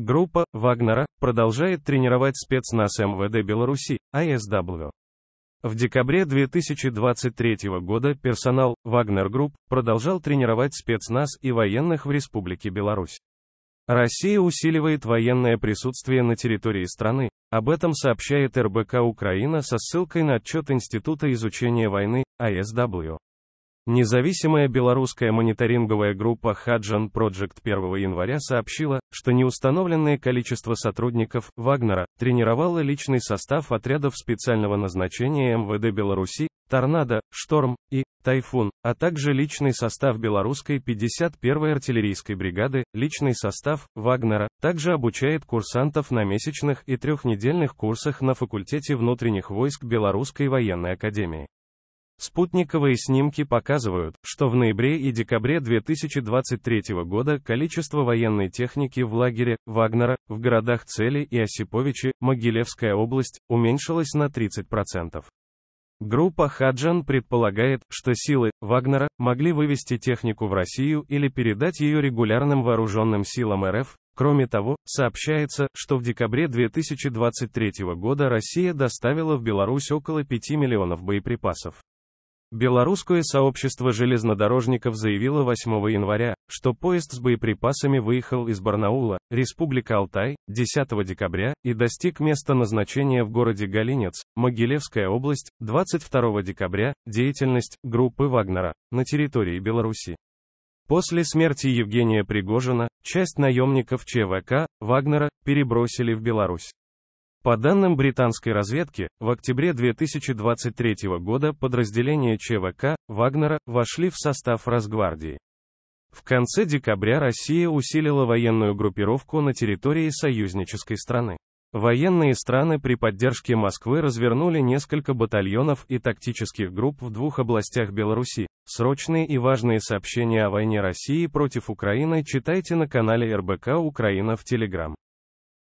Группа Вагнера продолжает тренировать спецназ МВД Беларуси, АСW. В декабре 2023 года персонал Вагнер Групп продолжал тренировать спецназ и военных в Республике Беларусь. Россия усиливает военное присутствие на территории страны. Об этом сообщает РБК Украина со ссылкой на отчет Института изучения войны АСW. Независимая белорусская мониторинговая группа Хаджан Project 1 января сообщила, что неустановленное количество сотрудников Вагнера тренировало личный состав отрядов специального назначения МВД Беларуси, Торнадо, Шторм и Тайфун, а также личный состав белорусской 51-й артиллерийской бригады, личный состав Вагнера, также обучает курсантов на месячных и трехнедельных курсах на факультете внутренних войск Белорусской военной академии. Спутниковые снимки показывают, что в ноябре и декабре 2023 года количество военной техники в лагере Вагнера, в городах Цели и Осиповичи, Могилевская область, уменьшилось на 30%. Группа Хаджан предполагает, что силы Вагнера могли вывести технику в Россию или передать ее регулярным вооруженным силам РФ, Кроме того, сообщается, что в декабре 2023 года Россия доставила в Беларусь около 5 миллионов боеприпасов. Белорусское сообщество железнодорожников заявило 8 января, что поезд с боеприпасами выехал из Барнаула, Республика Алтай, 10 декабря, и достиг места назначения в городе Галинец, Могилевская область, 22 декабря, деятельность группы Вагнера на территории Беларуси. После смерти Евгения Пригожина, часть наемников ЧВК, Вагнера, перебросили в Беларусь. По данным британской разведки, в октябре 2023 года подразделения ЧВК «Вагнера» вошли в состав Росгвардии. В конце декабря Россия усилила военную группировку на территории союзнической страны. Военные страны при поддержке Москвы развернули несколько батальонов и тактических групп в двух областях Беларуси. Срочные и важные сообщения о войне России против Украины читайте на канале РБК Украина в Телеграм.